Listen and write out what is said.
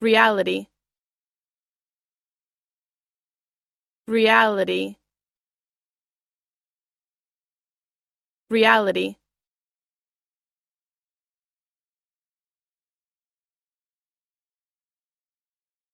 reality reality reality